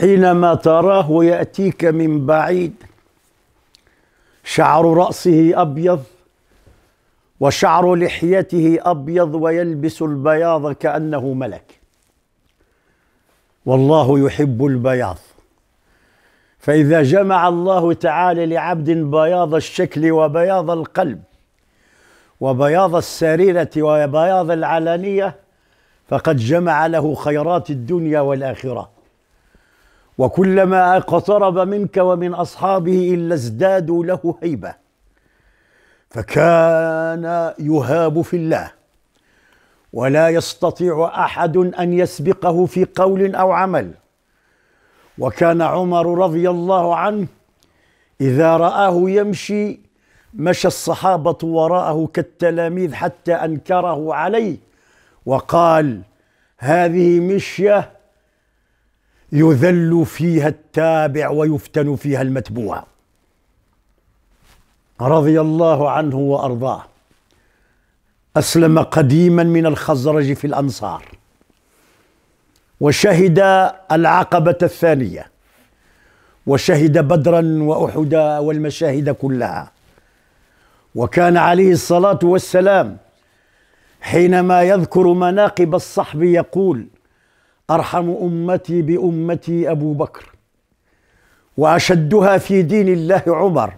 حينما تراه ياتيك من بعيد شعر راسه ابيض وشعر لحيته ابيض ويلبس البياض كانه ملك والله يحب البياض فاذا جمع الله تعالى لعبد بياض الشكل وبياض القلب وبياض السريره وبياض العلانيه فقد جمع له خيرات الدنيا والاخره وكلما اقترب منك ومن اصحابه الا ازدادوا له هيبه فكان يهاب في الله ولا يستطيع احد ان يسبقه في قول او عمل وكان عمر رضي الله عنه اذا راه يمشي مشى الصحابه وراءه كالتلاميذ حتى انكره عليه وقال هذه مشيه يذل فيها التابع ويفتن فيها المتبوع رضي الله عنه وارضاه اسلم قديما من الخزرج في الانصار وشهد العقبه الثانيه وشهد بدرا واحدا والمشاهد كلها وكان عليه الصلاه والسلام حينما يذكر مناقب الصحب يقول ارحم امتي بامتي ابو بكر واشدها في دين الله عمر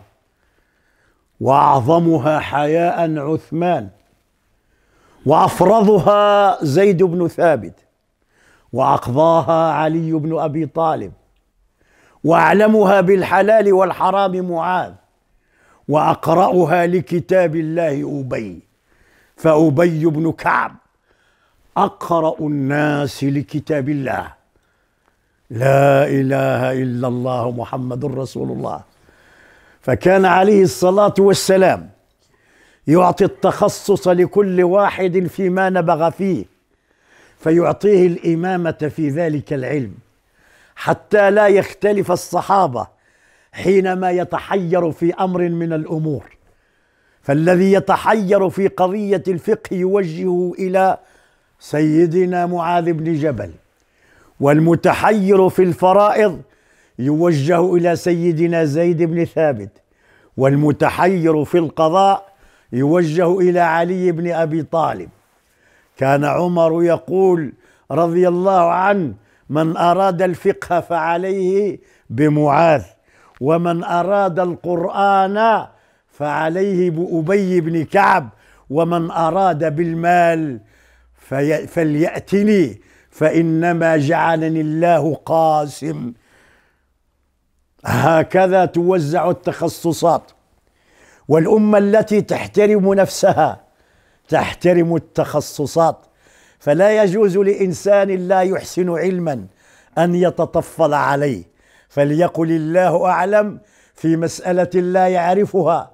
واعظمها حياء عثمان وافرضها زيد بن ثابت واقضاها علي بن ابي طالب واعلمها بالحلال والحرام معاذ واقراها لكتاب الله ابي فابي بن كعب اقرا الناس لكتاب الله لا اله الا الله محمد رسول الله فكان عليه الصلاه والسلام يعطي التخصص لكل واحد فيما نبغ فيه فيعطيه الامامه في ذلك العلم حتى لا يختلف الصحابه حينما يتحير في امر من الامور فالذي يتحير في قضيه الفقه يوجهه الى سيدنا معاذ بن جبل والمتحير في الفرائض يوجه الى سيدنا زيد بن ثابت والمتحير في القضاء يوجه الى علي بن ابي طالب كان عمر يقول رضي الله عنه من اراد الفقه فعليه بمعاذ ومن اراد القران فعليه بابي بن كعب ومن اراد بالمال في فليأتني فإنما جعلني الله قاسم هكذا توزع التخصصات والأمة التي تحترم نفسها تحترم التخصصات فلا يجوز لإنسان لا يحسن علما أن يتطفل عليه فليقل الله أعلم في مسألة لا يعرفها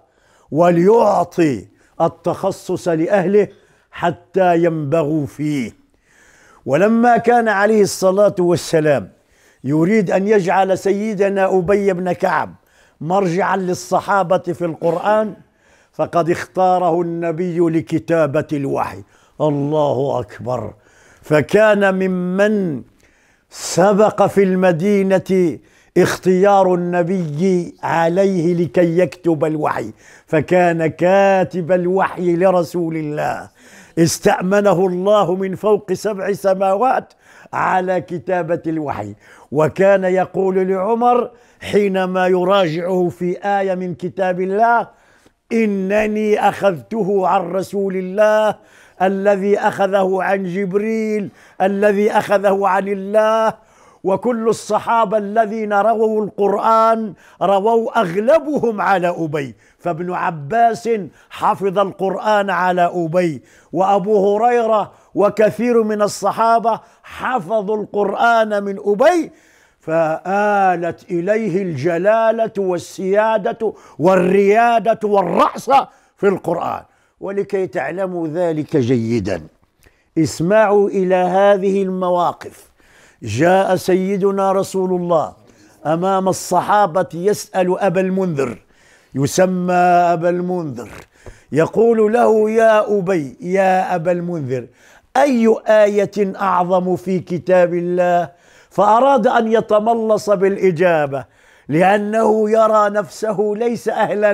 وليعطي التخصص لأهله حتى ينبغوا فيه ولما كان عليه الصلاة والسلام يريد أن يجعل سيدنا أبي بن كعب مرجعا للصحابة في القرآن فقد اختاره النبي لكتابة الوحي الله أكبر فكان ممن سبق في المدينة اختيار النبي عليه لكي يكتب الوحي فكان كاتب الوحي لرسول الله استأمنه الله من فوق سبع سماوات على كتابة الوحي وكان يقول لعمر حينما يراجعه في آية من كتاب الله إنني أخذته عن رسول الله الذي أخذه عن جبريل الذي أخذه عن الله وكل الصحابة الذين رووا القرآن رووا أغلبهم على أبي فابن عباس حفظ القرآن على أبي وأبو هريرة وكثير من الصحابة حفظوا القرآن من أبي فآلت إليه الجلالة والسيادة والريادة والرأسة في القرآن ولكي تعلموا ذلك جيدا اسمعوا إلى هذه المواقف جاء سيدنا رسول الله امام الصحابه يسال ابا المنذر يسمى ابا المنذر يقول له يا ابي يا ابا المنذر اي ايه اعظم في كتاب الله فاراد ان يتملص بالاجابه لانه يرى نفسه ليس اهلا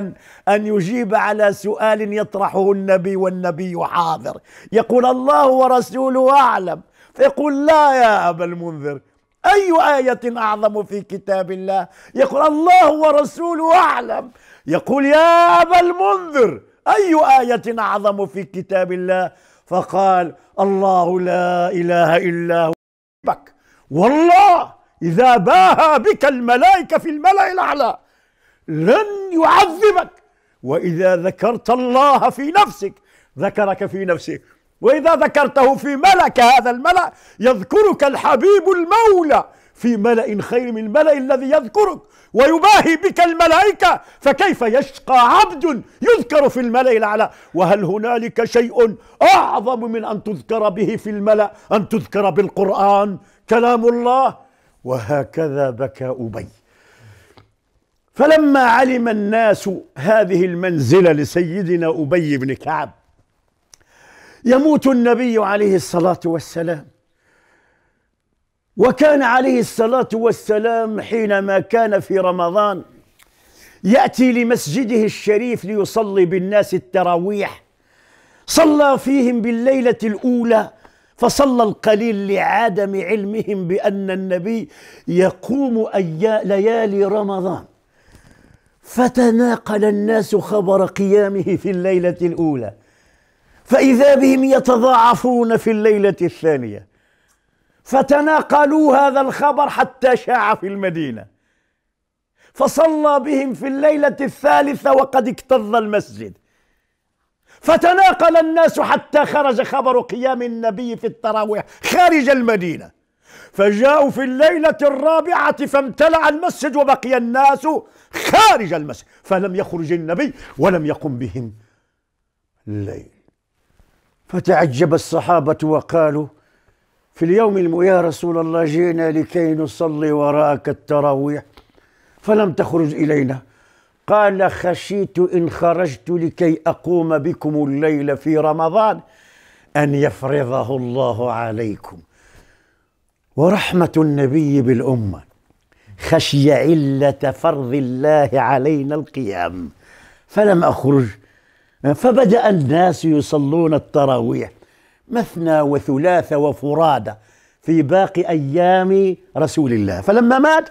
ان يجيب على سؤال يطرحه النبي والنبي حاضر يقول الله ورسوله اعلم فيقول لا يا أبا المنذر أي آية أعظم في كتاب الله يقول الله ورسوله أعلم يقول يا أبا المنذر أي آية أعظم في كتاب الله فقال الله لا إله إلا هو بك والله إذا باها بك الملائكة في الملأ الأعلى لن يعذبك وإذا ذكرت الله في نفسك ذكرك في نفسه وإذا ذكرته في ملك هذا الملأ يذكرك الحبيب المولى في ملأ خير من الملأ الذي يذكرك ويباهي بك الملائكة فكيف يشقى عبد يذكر في الملأ الأعلى وهل هنالك شيء أعظم من أن تذكر به في الملأ أن تذكر بالقرآن كلام الله وهكذا بكى أبي فلما علم الناس هذه المنزلة لسيدنا أبي بن كعب يموت النبي عليه الصلاه والسلام وكان عليه الصلاه والسلام حينما كان في رمضان ياتي لمسجده الشريف ليصلي بالناس التراويح صلى فيهم بالليله الاولى فصلى القليل لعدم علمهم بان النبي يقوم ليالي رمضان فتناقل الناس خبر قيامه في الليله الاولى فإذا بهم يتضاعفون في الليلة الثانية فتناقلوا هذا الخبر حتى شاع في المدينة فصلى بهم في الليلة الثالثة وقد اكتظ المسجد فتناقل الناس حتى خرج خبر قيام النبي في التراويح خارج المدينة فجاءوا في الليلة الرابعة فامتلأ المسجد وبقي الناس خارج المسجد فلم يخرج النبي ولم يقم بهم الليل فتعجب الصحابة وقالوا في اليوم يا رسول الله جئنا لكي نصلي وراءك التراويح فلم تخرج إلينا قال خشيت إن خرجت لكي أقوم بكم الليل في رمضان أن يفرضه الله عليكم ورحمة النبي بالأمة خشي علة فرض الله علينا القيام فلم أخرج فبدأ الناس يصلون التراويح مثنى وثلاث وفرادى في باقي أيام رسول الله فلما مات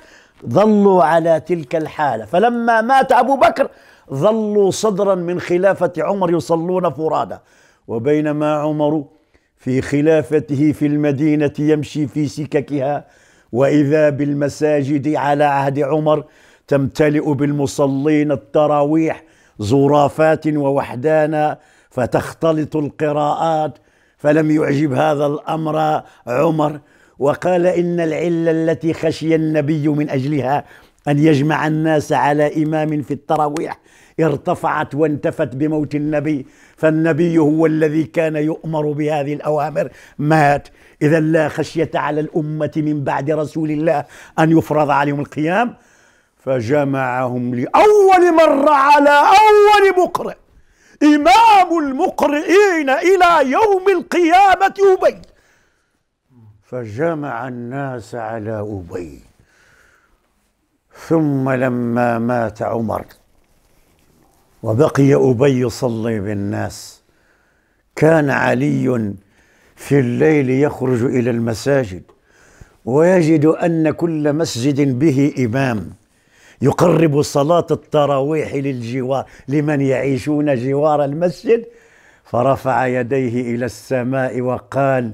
ظلوا على تلك الحالة فلما مات أبو بكر ظلوا صدرا من خلافة عمر يصلون فرادى وبينما عمر في خلافته في المدينة يمشي في سككها وإذا بالمساجد على عهد عمر تمتلئ بالمصلين التراويح زرافات ووحدانا فتختلط القراءات فلم يعجب هذا الامر عمر وقال ان العله التي خشي النبي من اجلها ان يجمع الناس على امام في التراويح ارتفعت وانتفت بموت النبي فالنبي هو الذي كان يؤمر بهذه الاوامر مات اذا لا خشيه على الامه من بعد رسول الله ان يفرض عليهم القيام فجمعهم لأول مرة على أول مقرئ إمام المقرئين إلى يوم القيامة أبي فجمع الناس على أبي ثم لما مات عمر وبقي أبي يصلي بالناس كان علي في الليل يخرج إلى المساجد ويجد أن كل مسجد به إمام يقرب صلاة التراويح للجوار لمن يعيشون جوار المسجد فرفع يديه إلى السماء وقال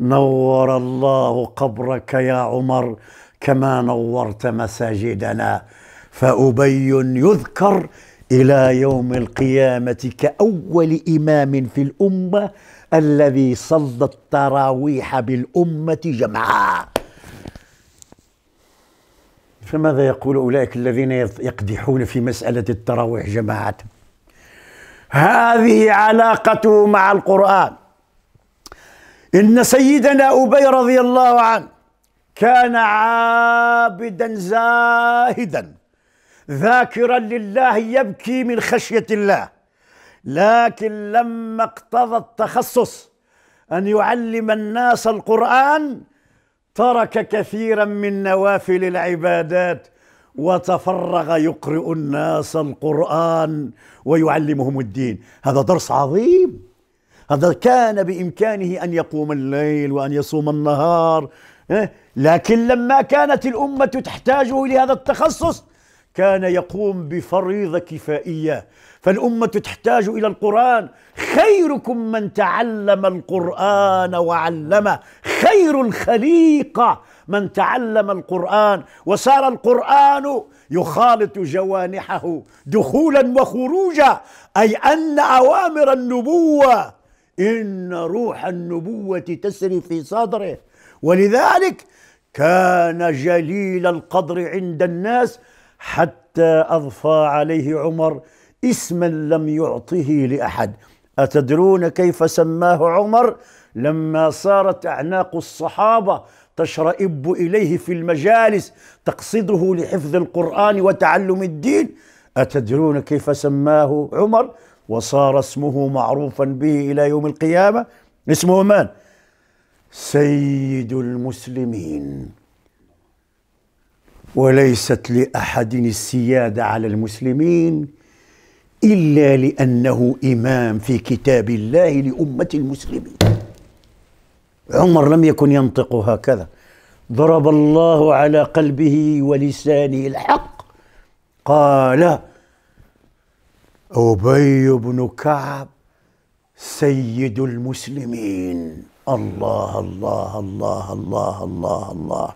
نور الله قبرك يا عمر كما نورت مساجدنا فأبي يذكر إلى يوم القيامة كأول إمام في الأمة الذي صلى التراويح بالأمة جمعاء فماذا يقول أولئك الذين يقدحون في مسألة التراويح جماعة هذه علاقته مع القرآن إن سيدنا أبي رضي الله عنه كان عابدا زاهدا ذاكرا لله يبكي من خشية الله لكن لما اقتضى التخصص أن يعلم الناس القرآن ترك كثيرا من نوافل العبادات وتفرغ يقرئ الناس القران ويعلمهم الدين هذا درس عظيم هذا كان بامكانه ان يقوم الليل وان يصوم النهار إيه؟ لكن لما كانت الامه تحتاجه لهذا التخصص كان يقوم بفريضة كفائية فالأمة تحتاج إلى القرآن خيركم من تعلم القرآن وعلمه خير الخليقة من تعلم القرآن وصار القرآن يخالط جوانحه دخولا وخروجا أي أن أوامر النبوة إن روح النبوة تسري في صدره ولذلك كان جليل القدر عند الناس حتى أضفى عليه عمر اسما لم يعطه لأحد أتدرون كيف سماه عمر لما صارت أعناق الصحابة تشرئب إليه في المجالس تقصده لحفظ القرآن وتعلم الدين أتدرون كيف سماه عمر وصار اسمه معروفا به إلى يوم القيامة اسمه من؟ سيد المسلمين وليست لاحد السياده على المسلمين الا لانه امام في كتاب الله لامه المسلمين عمر لم يكن ينطق هكذا ضرب الله على قلبه ولسانه الحق قال ابي بن كعب سيد المسلمين الله الله الله الله الله الله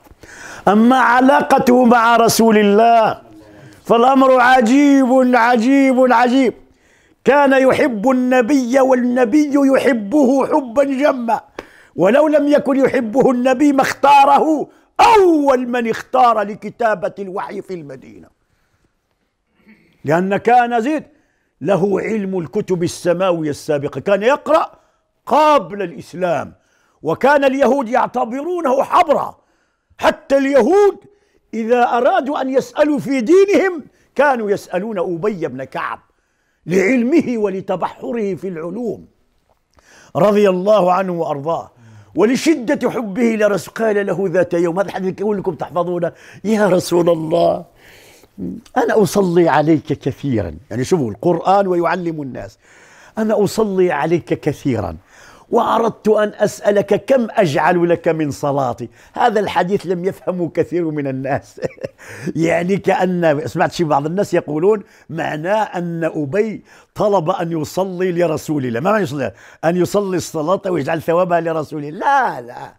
أما علاقته مع رسول الله فالأمر عجيب عجيب عجيب كان يحب النبي والنبي يحبه حبا جما ولو لم يكن يحبه النبي ما اختاره أول من اختار لكتابة الوحي في المدينة لأن كان زيد له علم الكتب السماوية السابقة كان يقرأ قبل الإسلام وكان اليهود يعتبرونه حبرا حتى اليهود إذا أرادوا أن يسألوا في دينهم كانوا يسألون أبي بن كعب لعلمه ولتبحره في العلوم رضي الله عنه وأرضاه ولشدة حبه لرسول قال له ذات يوم هذا الحديث كلكم تحفظونه يا رسول الله أنا أصلي عليك كثيرا يعني شوفوا القرآن ويعلم الناس أنا أصلي عليك كثيرا واردت ان اسالك كم اجعل لك من صلاتي هذا الحديث لم يفهمه كثير من الناس يعني كان سمعت شي بعض الناس يقولون معناه ان ابي طلب ان يصلي لرسول الله ما معنى يصلي ان يصلي الصلاه ويجعل ثوابها لرسول الله لا لا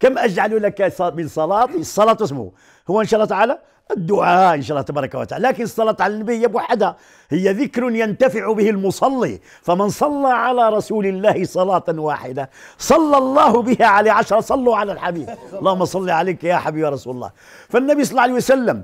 كم اجعل لك من صلاتي الصلاه اسمه هو ان شاء الله تعالى الدعاء ان شاء الله تبارك وتعالى لكن الصلاه على النبي وحدها هي ذكر ينتفع به المصلي فمن صلى على رسول الله صلاه واحده صلى الله بها على عشرة صلوا على الحبيب اللهم صل عليك يا حبيب يا رسول الله فالنبي صلى الله عليه وسلم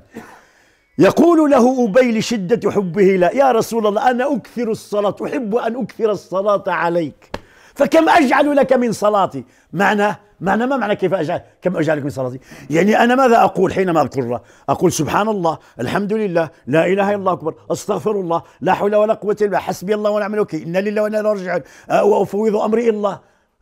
يقول له أبي لشدة حبه لا يا رسول الله أنا أكثر الصلاة أحب أن أكثر الصلاة عليك فكم أجعل لك من صلاتي معنى معنى ما معنى كيف أجعل كم أجعل لك من صلاتي يعني أنا ماذا أقول حينما أذكر الله أقول سبحان الله الحمد لله لا إله إلا الله أكبر أستغفر الله لا حول ولا قوة إلا بالله حسبي الله ونعم الوكيل إنا لله وإنا إليه راجعون وأفوض أمري إلى الله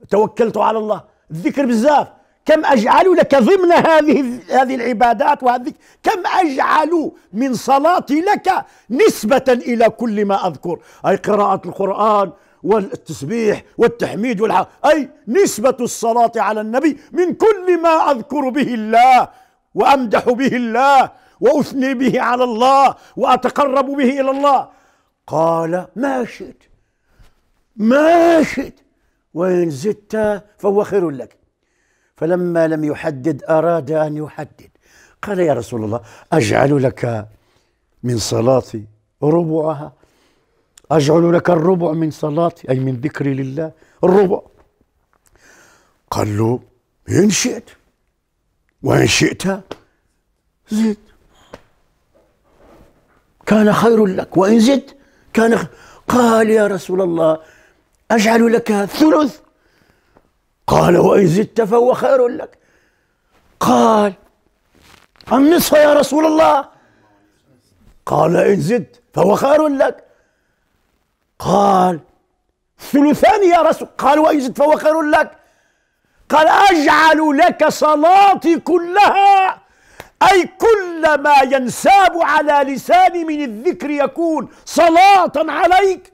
توكلت على الله الذكر بزاف كم أجعل لك ضمن هذه هذه العبادات وهذه كم أجعل من صلاتي لك نسبة إلى كل ما أذكر أي قراءة القرآن والتسبيح والتحميد والح... أي نسبة الصلاة على النبي من كل ما أذكر به الله وأمدح به الله وأثني به على الله وأتقرب به إلى الله قال ما شئت ما شئت وإن زدت فهو خير لك فلما لم يحدد أراد أن يحدد قال يا رسول الله أجعل لك من صلاتي ربعها أجعل لك الربع من صلاتي أي من ذكري لله الربع قال له إن شئت وإن شئت زد كان خير لك وإن زدت كان خ... قال يا رسول الله أجعل لك ثلث قال وإن زدت فهو خير لك قال النصف يا رسول الله قال إن زدت فهو خير لك قال ثلثان يا رسول قال وإن فهو خير لك قال أجعل لك صلاتي كلها أي كل ما ينساب على لساني من الذكر يكون صلاة عليك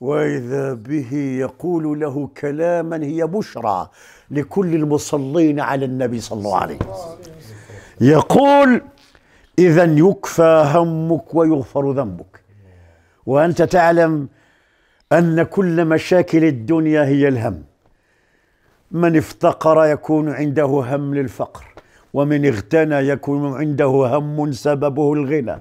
وإذا به يقول له كلاما هي بشرى لكل المصلين على النبي صلى الله عليه وسلم يقول إذا يكفى همك ويغفر ذنبك وانت تعلم ان كل مشاكل الدنيا هي الهم من افتقر يكون عنده هم للفقر ومن اغتنى يكون عنده هم سببه الغنى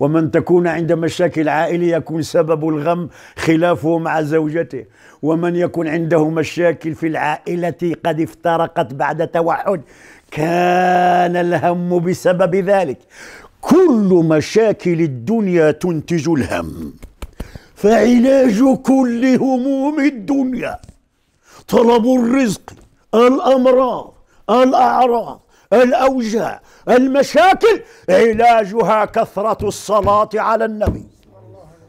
ومن تكون عند مشاكل عائلية يكون سبب الغم خلافه مع زوجته ومن يكون عنده مشاكل في العائلة قد افترقت بعد توحد كان الهم بسبب ذلك كل مشاكل الدنيا تنتج الهم فعلاج كل هموم الدنيا طلب الرزق الامراض الاعراض الاوجاع المشاكل علاجها كثره الصلاه على النبي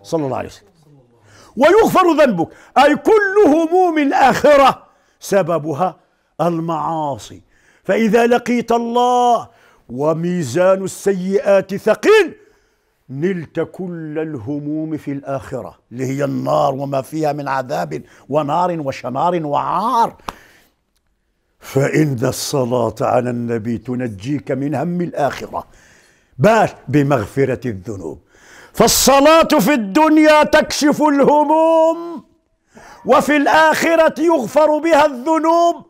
صلى الله عليه وسلم ويغفر ذنبك اي كل هموم الاخره سببها المعاصي فاذا لقيت الله وميزان السيئات ثقيل نلت كل الهموم في الآخرة اللي هي النار وما فيها من عذاب ونار وشنار وعار فإن الصلاة على النبي تنجيك من هم الآخرة بل بمغفرة الذنوب فالصلاة في الدنيا تكشف الهموم وفي الآخرة يغفر بها الذنوب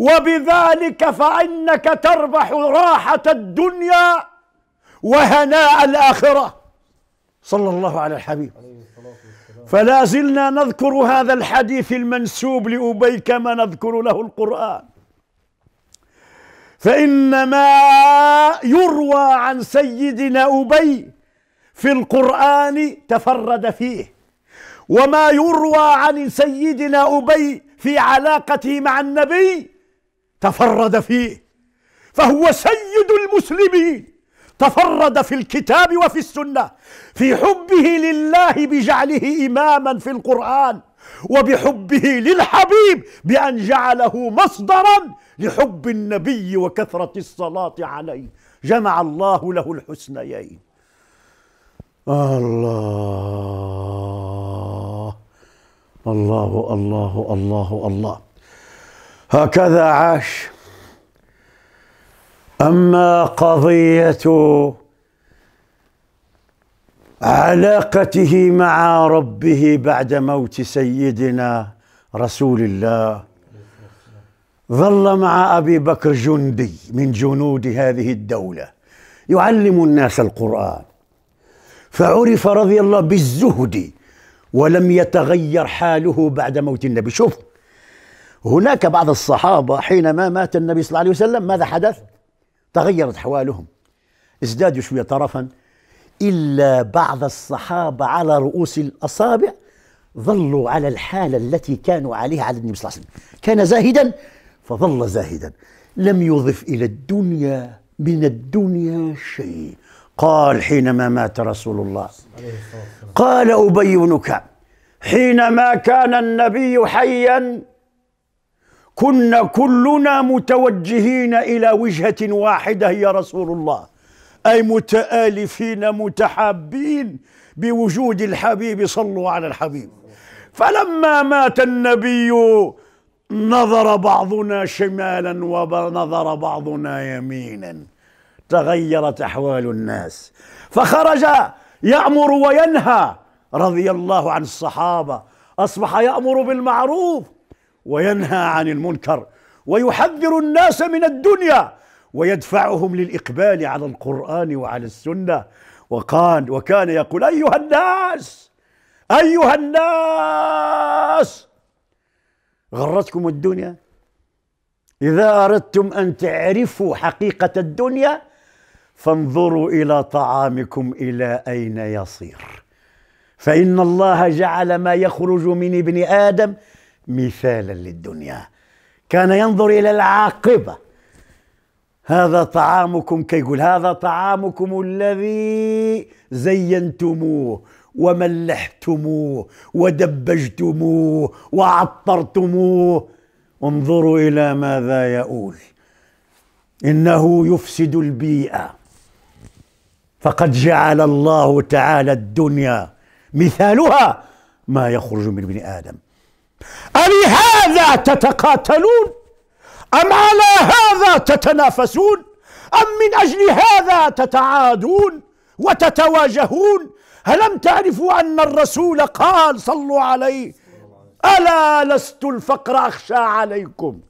وبذلك فإنك تربح راحة الدنيا وهناء الآخرة صلى الله على الحبيب فلا زلنا نذكر هذا الحديث المنسوب لأبي كما نذكر له القرآن فإنما يروى عن سيدنا أبي في القرآن تفرد فيه وما يروى عن سيدنا أبي في علاقته مع النبي تفرد فيه فهو سيد المسلمين تفرد في الكتاب وفي السنه في حبه لله بجعله اماما في القران وبحبه للحبيب بان جعله مصدرا لحب النبي وكثره الصلاه عليه جمع الله له الحسنيين الله الله الله الله الله, الله هكذا عاش اما قضيه علاقته مع ربه بعد موت سيدنا رسول الله ظل مع ابي بكر جندي من جنود هذه الدوله يعلم الناس القران فعرف رضي الله بالزهد ولم يتغير حاله بعد موت النبي شوف هناك بعض الصحابة حينما مات النبي صلى الله عليه وسلم ماذا حدث؟ تغيرت حوالهم ازدادوا شوية طرفا إلا بعض الصحابة على رؤوس الأصابع ظلوا على الحالة التي كانوا عليها على النبي صلى الله عليه وسلم كان زاهدا فظل زاهدا لم يضف إلى الدنيا من الدنيا شيء قال حينما مات رسول الله قال أبينك حينما كان النبي حيا كنا كلنا متوجهين الى وجهه واحده يا رسول الله اي متالفين متحابين بوجود الحبيب صلوا على الحبيب فلما مات النبي نظر بعضنا شمالا ونظر بعضنا يمينا تغيرت احوال الناس فخرج يامر وينهى رضي الله عن الصحابه اصبح يامر بالمعروف وينهى عن المنكر ويحذر الناس من الدنيا ويدفعهم للإقبال على القرآن وعلى السنة وقال وكان يقول أيها الناس أيها الناس غرتكم الدنيا إذا أردتم أن تعرفوا حقيقة الدنيا فانظروا إلى طعامكم إلى أين يصير فإن الله جعل ما يخرج من ابن آدم مثالا للدنيا كان ينظر إلى العاقبة هذا طعامكم كي يقول هذا طعامكم الذي زينتموه وملحتموه ودبجتموه وعطرتموه انظروا إلى ماذا يقول إنه يفسد البيئة فقد جعل الله تعالى الدنيا مثالها ما يخرج من ابن آدم ألهذا تتقاتلون أم على هذا تتنافسون أم من أجل هذا تتعادون وتتواجهون ألم تعرفوا أن الرسول قال صلوا عليه ألا لست الفقر أخشى عليكم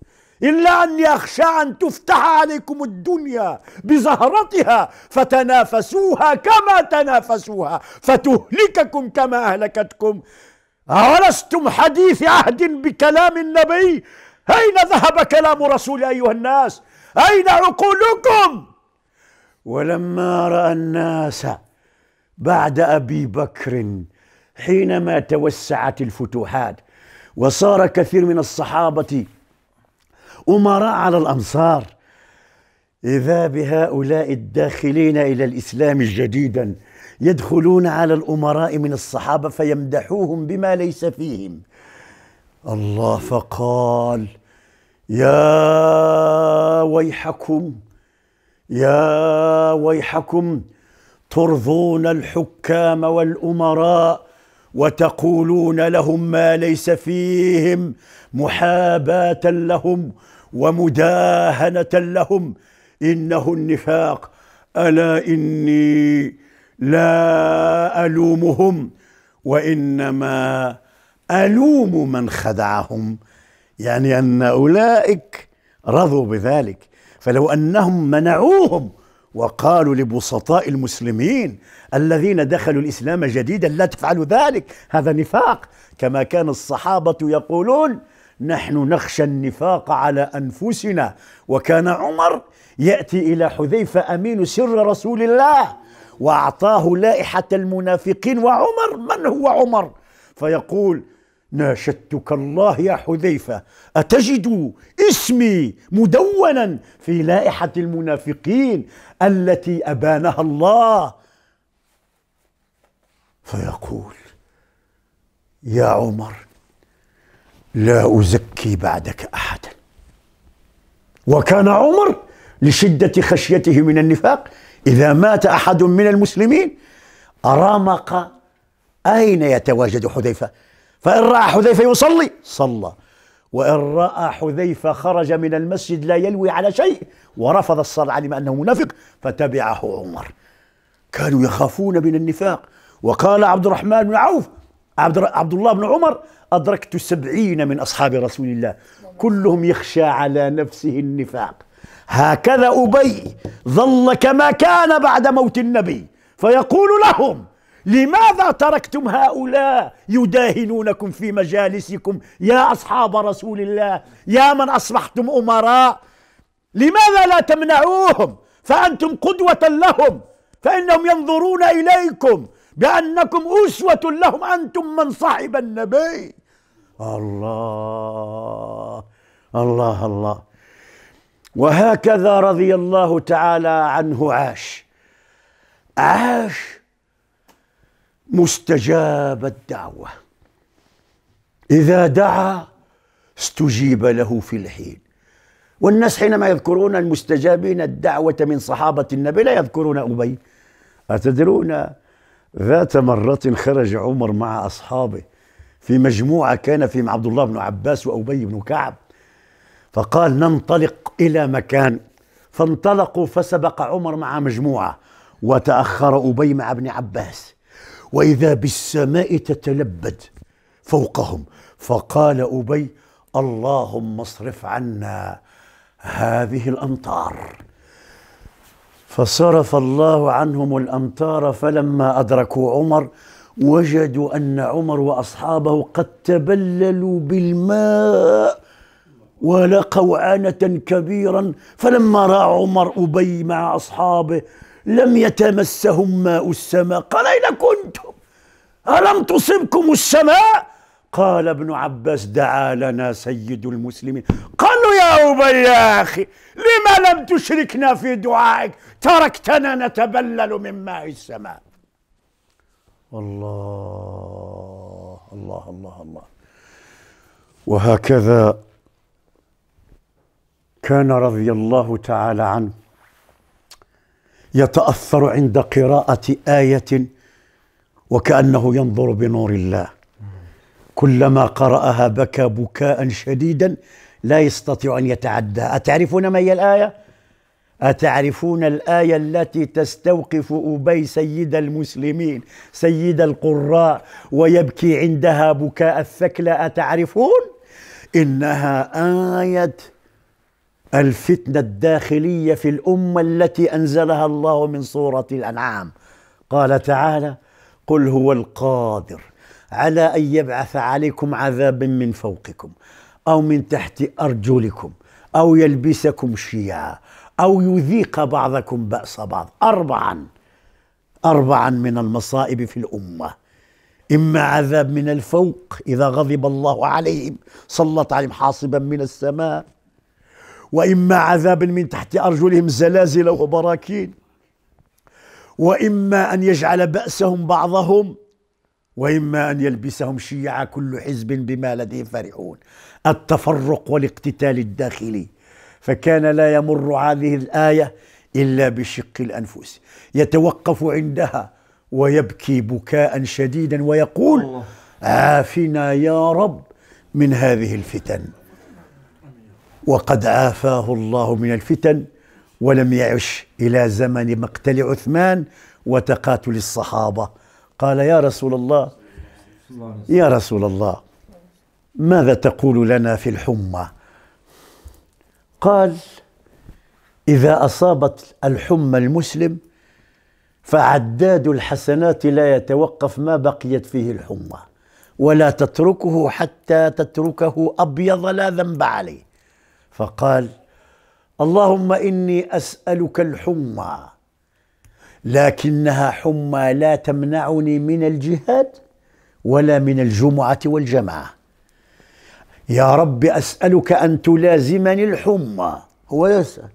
إلا أني أخشى أن تفتح عليكم الدنيا بزهرتها فتنافسوها كما تنافسوها فتهلككم كما أهلكتكم أولستم حديث عهد بكلام النبي أين ذهب كلام رسول أيها الناس أين عقولكم ولما رأى الناس بعد أبي بكر حينما توسعت الفتوحات وصار كثير من الصحابة أمراء على الأمصار إذا بهؤلاء الداخلين إلى الإسلام جديداً يدخلون على الأمراء من الصحابة فيمدحوهم بما ليس فيهم الله فقال يا ويحكم يا ويحكم ترضون الحكام والأمراء وتقولون لهم ما ليس فيهم محاباة لهم ومداهنة لهم إنه النفاق ألا إني لا الومهم وانما الوم من خدعهم يعني ان اولئك رضوا بذلك فلو انهم منعوهم وقالوا لبسطاء المسلمين الذين دخلوا الاسلام جديدا لا تفعلوا ذلك هذا نفاق كما كان الصحابه يقولون نحن نخشى النفاق على انفسنا وكان عمر ياتي الى حذيفه امين سر رسول الله وأعطاه لائحة المنافقين وعمر من هو عمر فيقول ناشدتك الله يا حذيفة أتجد اسمي مدونا في لائحة المنافقين التي أبانها الله فيقول يا عمر لا أزكي بعدك أحدا وكان عمر لشدة خشيته من النفاق إذا مات أحد من المسلمين أرامق أين يتواجد حذيفة فإن رأى حذيفة يصلي صلى وإن رأى حذيفة خرج من المسجد لا يلوي على شيء ورفض الصلاة علم أنه منافق فتبعه عمر كانوا يخافون من النفاق وقال عبد الرحمن بن عوف عبد, عبد الله بن عمر أدركت سبعين من أصحاب رسول الله كلهم يخشى على نفسه النفاق هكذا أبي ظل كما كان بعد موت النبي فيقول لهم لماذا تركتم هؤلاء يداهنونكم في مجالسكم يا أصحاب رسول الله يا من أصبحتم أمراء لماذا لا تمنعوهم فأنتم قدوة لهم فإنهم ينظرون إليكم بأنكم أسوة لهم أنتم من صاحب النبي الله الله الله وهكذا رضي الله تعالى عنه عاش عاش مستجاب الدعوه اذا دعا استجيب له في الحين والناس حينما يذكرون المستجابين الدعوه من صحابه النبي لا يذكرون ابي اتدرون ذات مره خرج عمر مع اصحابه في مجموعه كان فيهم عبد الله بن عباس وابي بن كعب فقال ننطلق إلى مكان فانطلقوا فسبق عمر مع مجموعة وتأخر أبي مع ابن عباس وإذا بالسماء تتلبد فوقهم فقال أبي اللهم اصرف عنا هذه الأمطار فصرف الله عنهم الأمطار فلما أدركوا عمر وجدوا أن عمر وأصحابه قد تبللوا بالماء ولقوا عانة كبيرا فلما راى عمر أبي مع أصحابه لم يتمسهم ماء السماء قال أين كنتم ألم تصبكم السماء قال ابن عباس دعا لنا سيد المسلمين قالوا يا أبي يا أخي لما لم تشركنا في دعائك تركتنا نتبلل من ماء السماء الله الله الله الله وهكذا كان رضي الله تعالى عنه يتاثر عند قراءه ايه وكانه ينظر بنور الله كلما قراها بكى بكاء شديدا لا يستطيع ان يتعدى اتعرفون ما هي الايه أتعرفون الآية التي تستوقف أبي سيد المسلمين سيد القراء ويبكي عندها بكاء الثكلى أتعرفون إنها آية الفتنة الداخلية في الأمة التي أنزلها الله من سورة الأنعام قال تعالى قل هو القادر على أن يبعث عليكم عذابا من فوقكم أو من تحت أرجلكم أو يلبسكم شيعا أو يذيق بعضكم بأس بعض أربعا أربعا من المصائب في الأمة إما عذاب من الفوق إذا غضب الله عليهم سلط عليهم حاصبا من السماء وإما عذاب من تحت أرجلهم زلازل وبراكين وإما أن يجعل بأسهم بعضهم وإما أن يلبسهم شيعة كل حزب بما لديهم فرحون التفرق والاقتتال الداخلي فكان لا يمر هذه الآية إلا بشق الأنفس يتوقف عندها ويبكي بكاء شديدا ويقول عافنا يا رب من هذه الفتن وقد عافاه الله من الفتن ولم يعش إلى زمن مقتل عثمان وتقاتل الصحابة قال يا رسول الله يا رسول الله ماذا تقول لنا في الحمى قال إذا أصابت الحمى المسلم فعداد الحسنات لا يتوقف ما بقيت فيه الحمى ولا تتركه حتى تتركه أبيض لا ذنب عليه فقال اللهم اني اسالك الحمى لكنها حمى لا تمنعني من الجهاد ولا من الجمعه والجماعه يا رب اسالك ان تلازمني الحمى هو يسال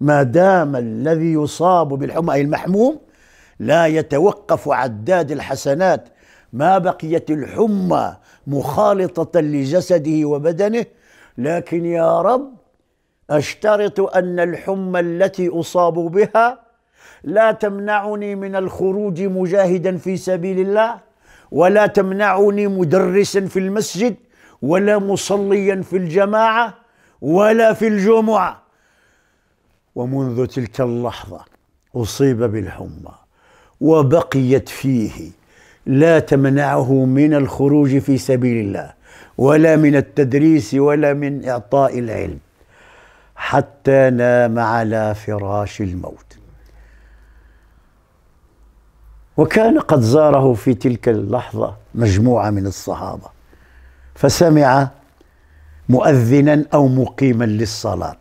ما دام الذي يصاب بالحمى اي المحموم لا يتوقف عداد الحسنات ما بقيت الحمى مخالطه لجسده وبدنه لكن يا رب اشترط ان الحمى التي اصاب بها لا تمنعني من الخروج مجاهدا في سبيل الله ولا تمنعني مدرسا في المسجد ولا مصليا في الجماعه ولا في الجمعه ومنذ تلك اللحظه اصيب بالحمى وبقيت فيه لا تمنعه من الخروج في سبيل الله ولا من التدريس ولا من إعطاء العلم حتى نام على فراش الموت وكان قد زاره في تلك اللحظة مجموعة من الصحابة فسمع مؤذنا أو مقيما للصلاة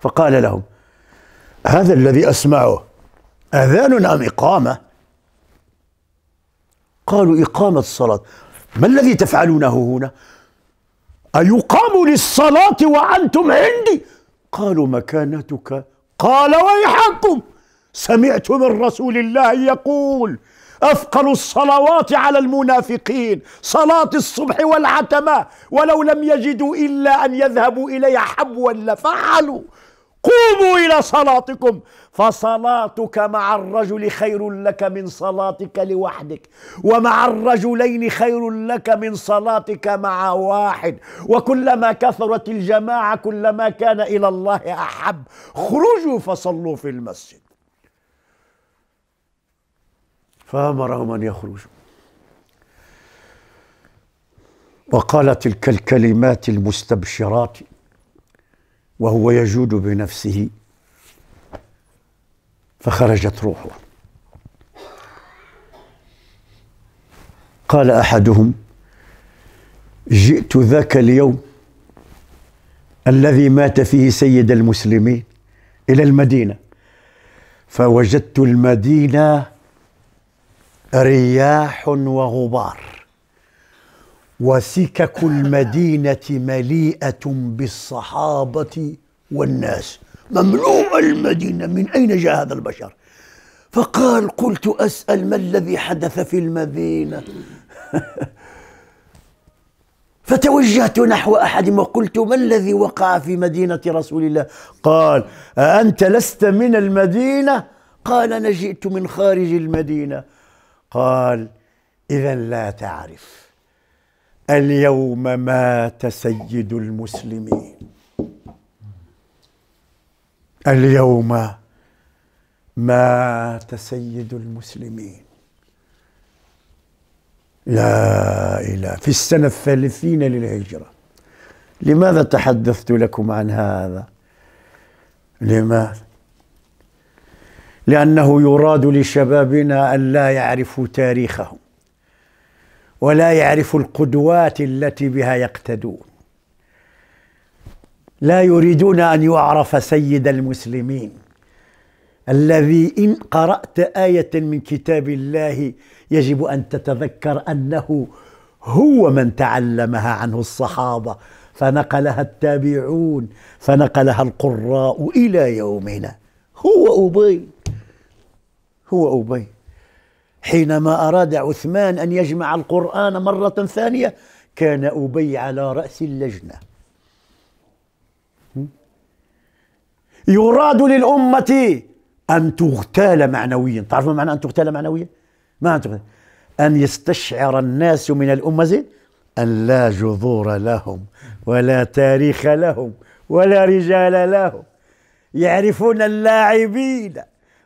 فقال لهم هذا الذي أسمعه أذان أم إقامة؟ قالوا إقامة الصلاة ما الذي تفعلونه هنا؟ أيقام للصلاة وأنتم عندي قالوا مكانتك قال ويحكم سمعت من رسول الله يقول أثقل الصلوات على المنافقين صلاة الصبح والعتمة ولو لم يجدوا إلا أن يذهبوا إليها حبوا لفعلوا قوموا إلى صلاتكم فصلاتك مع الرجل خير لك من صلاتك لوحدك ومع الرجلين خير لك من صلاتك مع واحد وكلما كثرت الجماعة كلما كان إلى الله أحب خرجوا فصلوا في المسجد فأمرهم أن يخرجوا وقال تلك الكلمات المستبشرات وهو يجود بنفسه فخرجت روحه قال احدهم جئت ذاك اليوم الذي مات فيه سيد المسلمين الى المدينه فوجدت المدينه رياح وغبار وسكك المدينة مليئة بالصحابة والناس مملوء المدينة من أين جاء هذا البشر فقال قلت أسأل ما الذي حدث في المدينة فتوجهت نحو أحد وقلت ما الذي وقع في مدينة رسول الله قال أأنت لست من المدينة قال أنا جئت من خارج المدينة قال إذا لا تعرف اليوم مات سيد المسلمين اليوم مات سيد المسلمين لا إله في السنة الثالثين للهجرة لماذا تحدثت لكم عن هذا لماذا لأنه يراد لشبابنا أن لا يعرفوا تاريخهم ولا يعرف القدوات التي بها يقتدون لا يريدون ان يعرف سيد المسلمين الذي ان قرات ايه من كتاب الله يجب ان تتذكر انه هو من تعلمها عنه الصحابه فنقلها التابعون فنقلها القراء الى يومنا هو ابي هو ابي حينما أراد عثمان أن يجمع القرآن مرة ثانية كان أبي على رأس اللجنة يراد للأمة أن تغتال معنويا تعرفون معنى أن تغتال معنويا؟ ما أن تغتال أن يستشعر الناس من الأمة زين أن لا جذور لهم ولا تاريخ لهم ولا رجال لهم يعرفون اللاعبين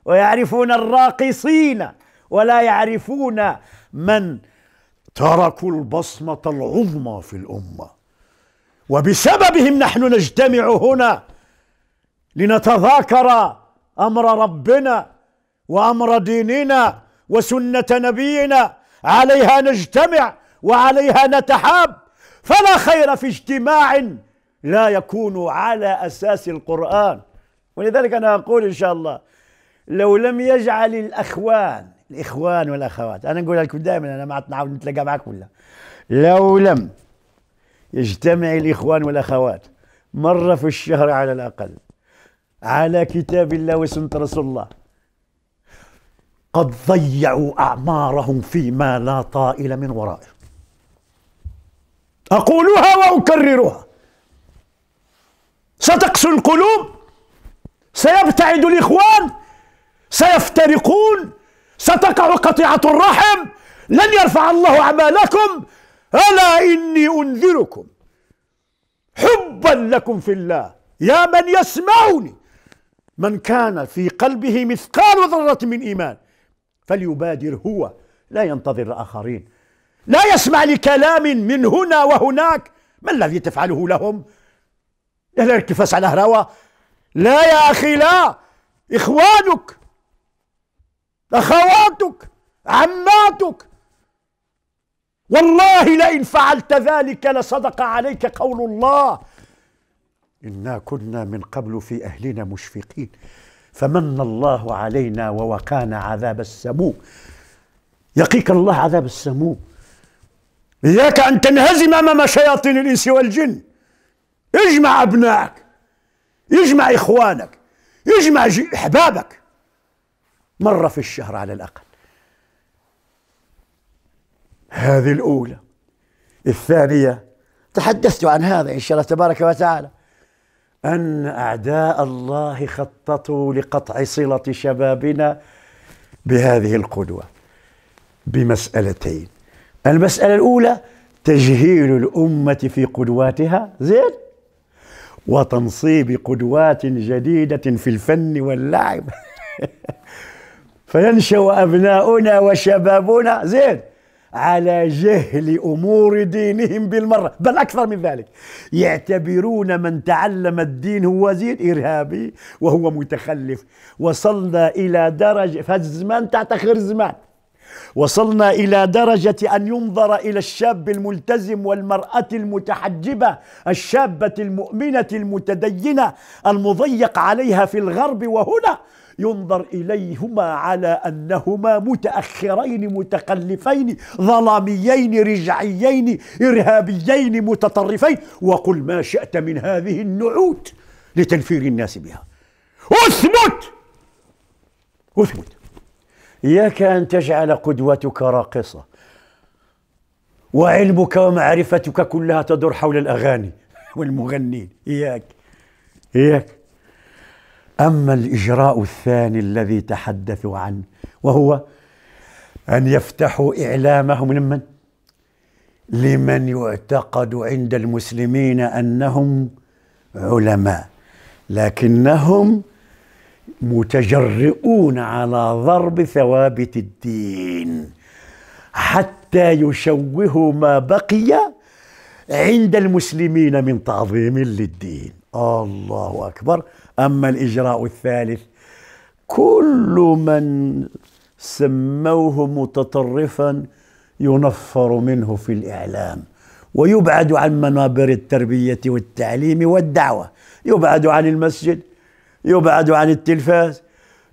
ويعرفون الراقصين ولا يعرفون من تركوا البصمة العظمى في الأمة وبسببهم نحن نجتمع هنا لنتذاكر أمر ربنا وأمر ديننا وسنة نبينا عليها نجتمع وعليها نتحاب فلا خير في اجتماع لا يكون على أساس القرآن ولذلك أنا أقول إن شاء الله لو لم يجعل الأخوان الاخوان والاخوات انا نقولها لكم دائما انا ما نعاود نتلاقى معك ولا لو لم يجتمع الاخوان والاخوات مره في الشهر على الاقل على كتاب الله وسنه رسول الله قد ضيعوا اعمارهم فيما لا طائل من ورائه اقولها واكررها ستقسو القلوب سيبتعد الاخوان سيفترقون ستقع قطيعة الرحم لن يرفع الله أعمالكم ألا إني أنذركم حبا لكم في الله يا من يسمعني من كان في قلبه مثقال ذرة من إيمان فليبادر هو لا ينتظر آخرين لا يسمع لكلام من هنا وهناك ما الذي تفعله لهم لا الارتفاس على هروى لا يا أخي لا إخوانك أخواتك عماتك والله لئن فعلت ذلك لصدق عليك قول الله إنا كنا من قبل في أهلنا مشفقين فمن الله علينا ووقانا عذاب السموم يقيك الله عذاب السموم إياك أن تنهزم أمام شياطين الإنس والجن اجمع أبنائك اجمع إخوانك اجمع أحبابك مرة في الشهر على الأقل هذه الأولى الثانية تحدثت عن هذا إن شاء الله تبارك وتعالى أن أعداء الله خططوا لقطع صلة شبابنا بهذه القدوة بمسألتين المسألة الأولى تجهيل الأمة في قدواتها زين وتنصيب قدوات جديدة في الفن واللعب فينشأ أبناؤنا وشبابنا زين على جهل أمور دينهم بالمرة بل أكثر من ذلك يعتبرون من تعلم الدين هو زين إرهابي وهو متخلف وصلنا إلى درجة في تعتخر الزمان تاع الزمان وصلنا إلى درجة أن ينظر إلى الشاب الملتزم والمرأة المتحجبة الشابة المؤمنة المتدينة المضيق عليها في الغرب وهنا ينظر إليهما على أنهما متأخرين متخلفين ظلاميين رجعيين إرهابيين متطرفين وقل ما شئت من هذه النعوت لتنفير الناس بها اثبت اثبت إياك أن تجعل قدوتك راقصة وعلمك ومعرفتك كلها تدور حول الأغاني والمغنين إياك إياك أما الإجراء الثاني الذي تحدثوا عنه وهو أن يفتحوا إعلامهم لمن؟ لمن يعتقد عند المسلمين أنهم علماء لكنهم متجرؤون على ضرب ثوابت الدين حتى يشوهوا ما بقي عند المسلمين من تعظيم للدين الله أكبر أما الإجراء الثالث كل من سموه متطرفا ينفر منه في الإعلام ويبعد عن منابر التربية والتعليم والدعوة يبعد عن المسجد يبعد عن التلفاز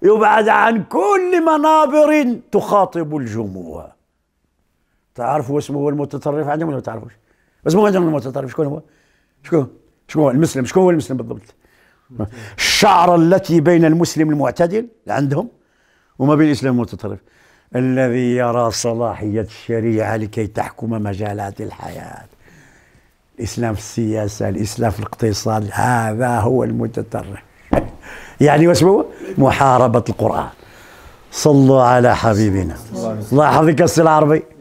يبعد عن كل منابر تخاطب الجموع تعرفوا اسمه المتطرف عندهم ولا ما تعرفوش؟ اسمه عندهم المتطرف شكون هو؟ شكون؟ شكون هو المسلم؟ شكون هو المسلم بالضبط؟ الشعر التي بين المسلم المعتدل عندهم وما بين الإسلام المتطرف الذي يرى صلاحية الشريعة لكي تحكم مجالات الحياة الإسلام في السياسة الإسلام في الاقتصاد هذا هو المتطرف يعني واسمه محاربة القرآن صلوا على حبيبنا الله يحفظك السي العربي